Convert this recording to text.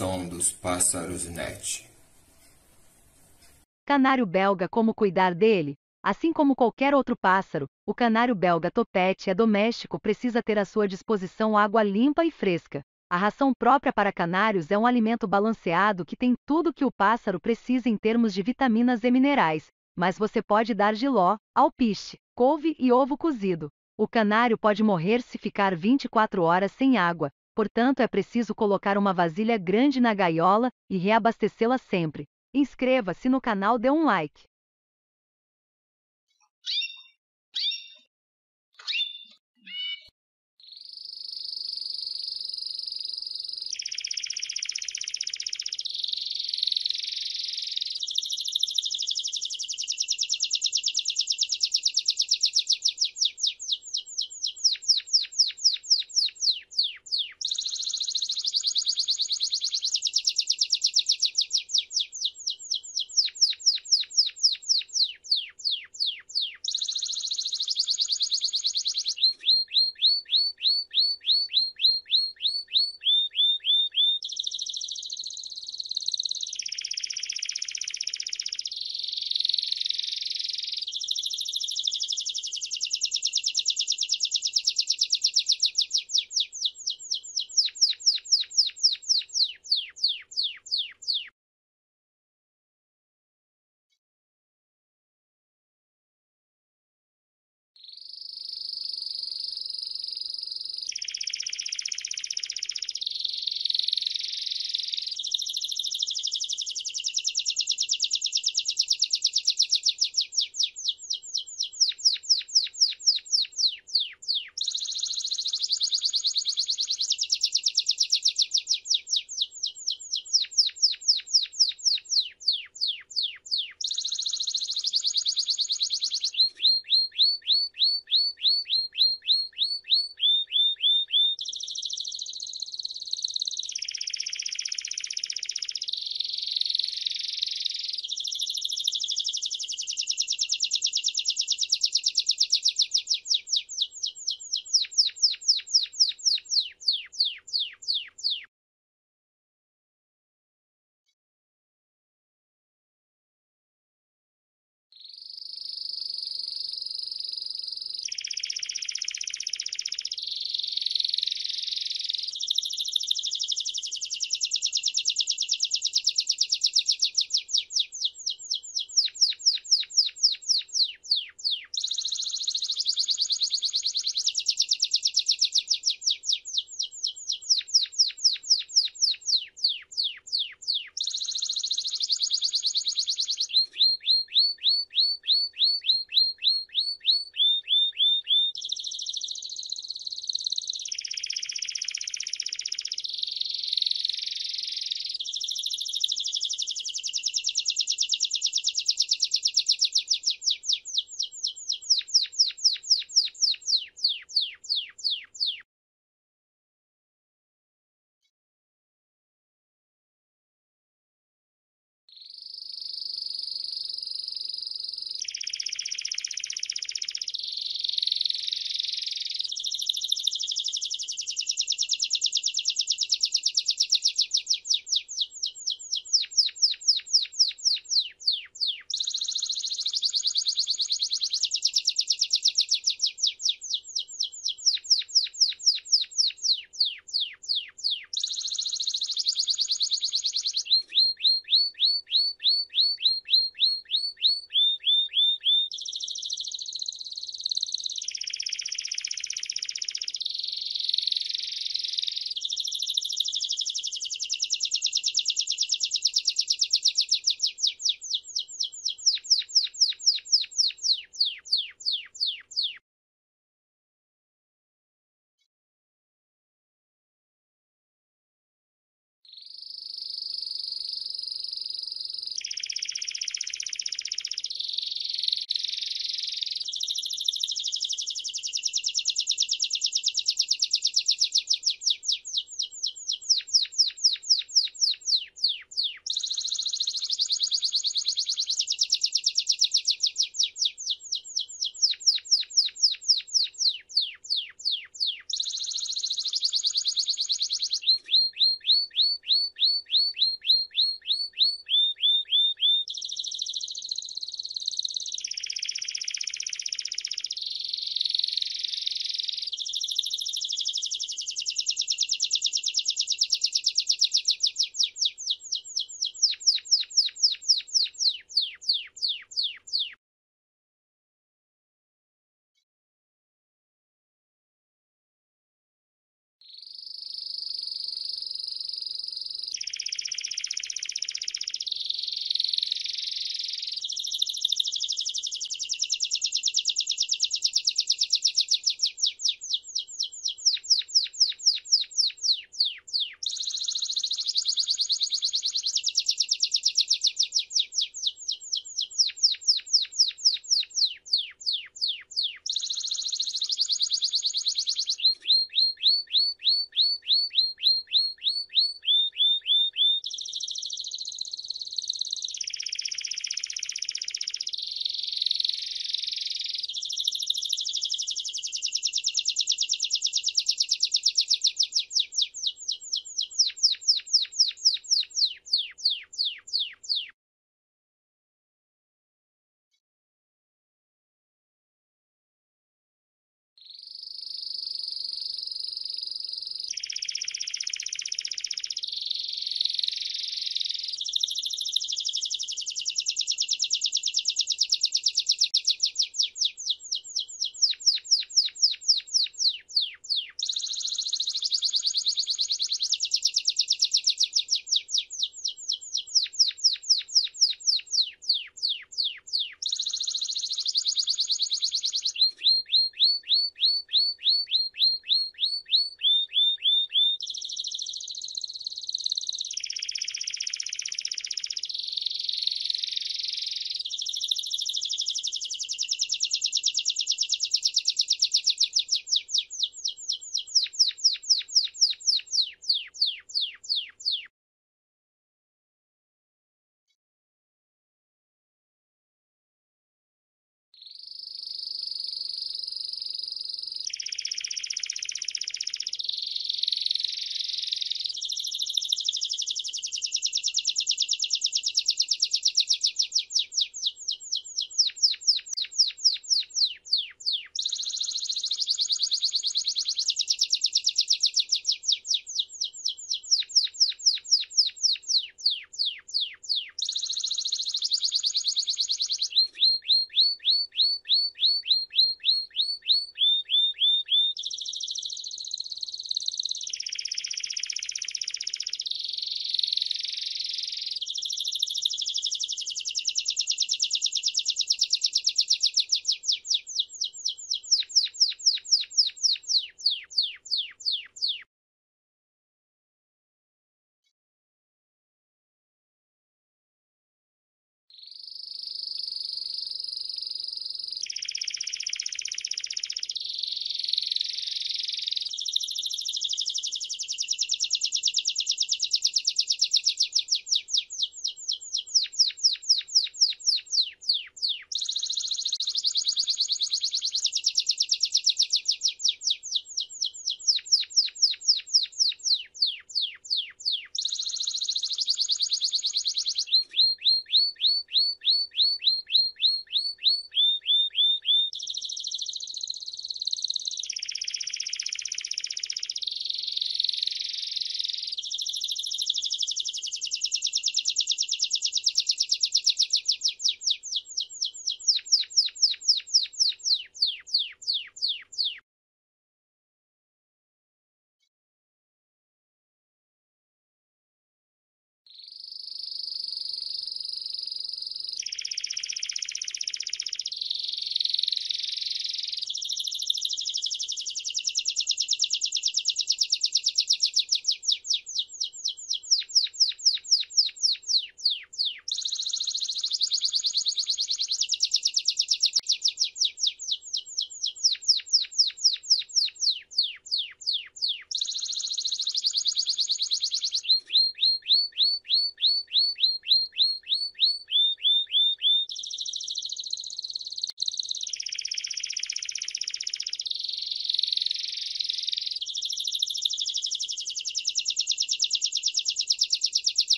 som dos pássaros net. Canário belga como cuidar dele? Assim como qualquer outro pássaro, o canário belga topete é doméstico precisa ter à sua disposição água limpa e fresca. A ração própria para canários é um alimento balanceado que tem tudo que o pássaro precisa em termos de vitaminas e minerais, mas você pode dar giló, alpiste, couve e ovo cozido. O canário pode morrer se ficar 24 horas sem água, portanto é preciso colocar uma vasilha grande na gaiola e reabastecê-la sempre. Inscreva-se no canal, dê um like.